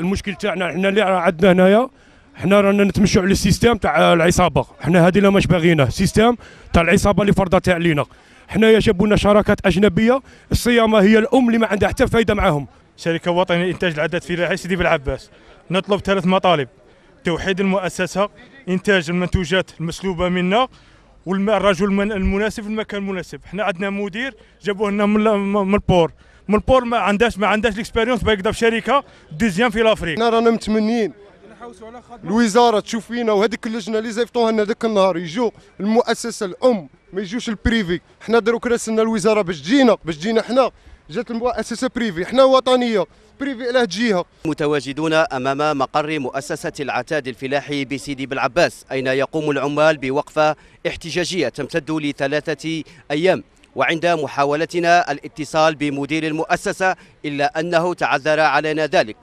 المشكل تاعنا حنا اللي عندنا هنايا حنا رانا نتمشوا على السيستم تاع العصابه حنا هذه لا ماش باغيناه سيستم تاع العصابه اللي فرضتها علينا حنايا جابونا شراكات اجنبيه الصيامه هي الام اللي ما عندها حتى فايده معاهم شركه وطنيه لانتاج في الفلاحي سيدي بلعباس نطلب ثلاث مطالب توحيد المؤسسه انتاج المنتوجات المسلوبه منا والرجل المناسب في المكان المناسب حنا عندنا مدير جابوه لنا من البور من البور ما عندهاش ما عندهاش ليكسبيريونس باش يقدر في شركه دوزيام في لافريك حنا رانا متمنين الوزاره تشوف فينا وهذيك اللجنه اللي زيفطوها لنا ذاك النهار يجوا المؤسسه الام ما يجوش البريفي حنا دروك راسلنا الوزاره باش تجينا باش تجينا حنا جات المؤسسه بريفي حنا وطنيه بريفي على جهه متواجدون امام مقر مؤسسه العتاد الفلاحي بسيدي بالعباس اين يقوم العمال بوقفه احتجاجيه تمتد لثلاثه ايام وعند محاولتنا الاتصال بمدير المؤسسة إلا أنه تعذر علينا ذلك